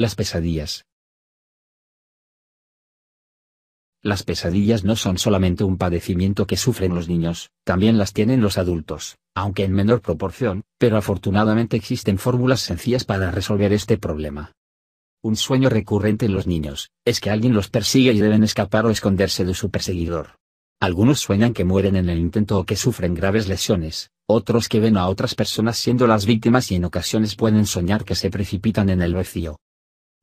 Las pesadillas. Las pesadillas no son solamente un padecimiento que sufren los niños, también las tienen los adultos, aunque en menor proporción, pero afortunadamente existen fórmulas sencillas para resolver este problema. Un sueño recurrente en los niños, es que alguien los persigue y deben escapar o esconderse de su perseguidor. Algunos sueñan que mueren en el intento o que sufren graves lesiones, otros que ven a otras personas siendo las víctimas y en ocasiones pueden soñar que se precipitan en el vacío.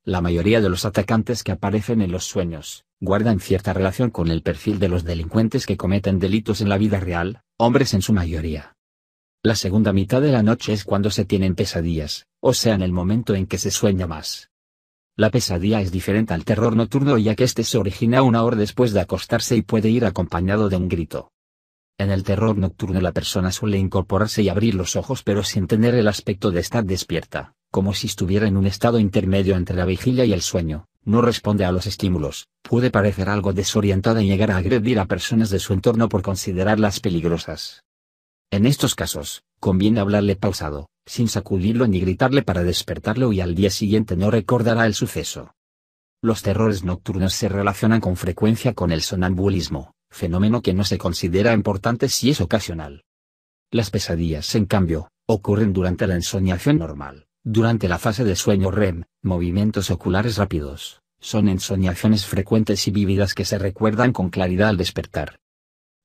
La mayoría de los atacantes que aparecen en los sueños, guardan cierta relación con el perfil de los delincuentes que cometen delitos en la vida real, hombres en su mayoría. La segunda mitad de la noche es cuando se tienen pesadillas, o sea en el momento en que se sueña más. La pesadilla es diferente al terror nocturno ya que este se origina una hora después de acostarse y puede ir acompañado de un grito. En el terror nocturno la persona suele incorporarse y abrir los ojos pero sin tener el aspecto de estar despierta, como si estuviera en un estado intermedio entre la vigilia y el sueño, no responde a los estímulos, puede parecer algo desorientada y llegar a agredir a personas de su entorno por considerarlas peligrosas. En estos casos, conviene hablarle pausado, sin sacudirlo ni gritarle para despertarlo y al día siguiente no recordará el suceso. Los terrores nocturnos se relacionan con frecuencia con el sonambulismo, fenómeno que no se considera importante si es ocasional. Las pesadillas, en cambio, ocurren durante la ensoñación normal, durante la fase de sueño REM, movimientos oculares rápidos, son ensoñaciones frecuentes y vívidas que se recuerdan con claridad al despertar.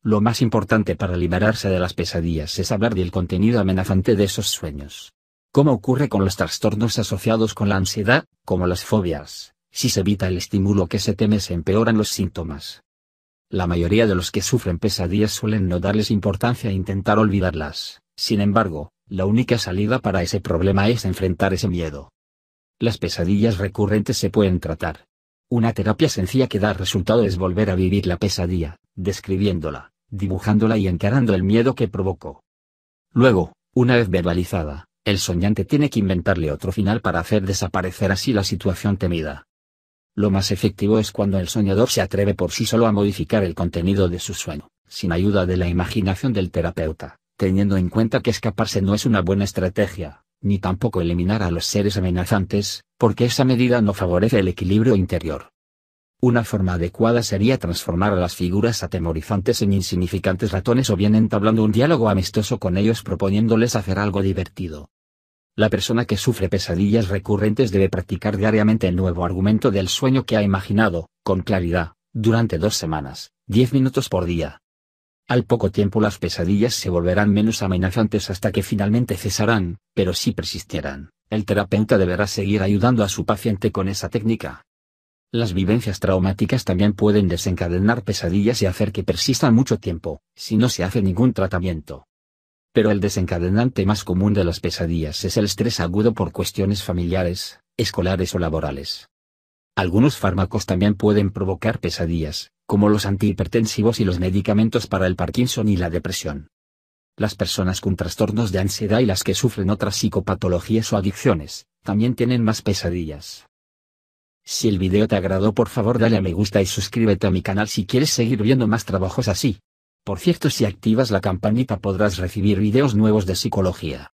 Lo más importante para liberarse de las pesadillas es hablar del contenido amenazante de esos sueños. Como ocurre con los trastornos asociados con la ansiedad, como las fobias, si se evita el estímulo que se teme se empeoran los síntomas. La mayoría de los que sufren pesadillas suelen no darles importancia e intentar olvidarlas. Sin embargo, la única salida para ese problema es enfrentar ese miedo. Las pesadillas recurrentes se pueden tratar. Una terapia sencilla que da resultado es volver a vivir la pesadilla, describiéndola, dibujándola y encarando el miedo que provocó. Luego, una vez verbalizada, el soñante tiene que inventarle otro final para hacer desaparecer así la situación temida. Lo más efectivo es cuando el soñador se atreve por sí solo a modificar el contenido de su sueño, sin ayuda de la imaginación del terapeuta, teniendo en cuenta que escaparse no es una buena estrategia, ni tampoco eliminar a los seres amenazantes, porque esa medida no favorece el equilibrio interior. Una forma adecuada sería transformar a las figuras atemorizantes en insignificantes ratones o bien entablando un diálogo amistoso con ellos proponiéndoles hacer algo divertido, la persona que sufre pesadillas recurrentes debe practicar diariamente el nuevo argumento del sueño que ha imaginado, con claridad, durante dos semanas, diez minutos por día. Al poco tiempo las pesadillas se volverán menos amenazantes hasta que finalmente cesarán, pero si persistieran, el terapeuta deberá seguir ayudando a su paciente con esa técnica. Las vivencias traumáticas también pueden desencadenar pesadillas y hacer que persistan mucho tiempo, si no se hace ningún tratamiento. Pero el desencadenante más común de las pesadillas es el estrés agudo por cuestiones familiares, escolares o laborales. Algunos fármacos también pueden provocar pesadillas, como los antihipertensivos y los medicamentos para el Parkinson y la depresión. Las personas con trastornos de ansiedad y las que sufren otras psicopatologías o adicciones, también tienen más pesadillas. Si el video te agradó por favor dale a me gusta y suscríbete a mi canal si quieres seguir viendo más trabajos así. Por cierto si activas la campanita podrás recibir videos nuevos de psicología.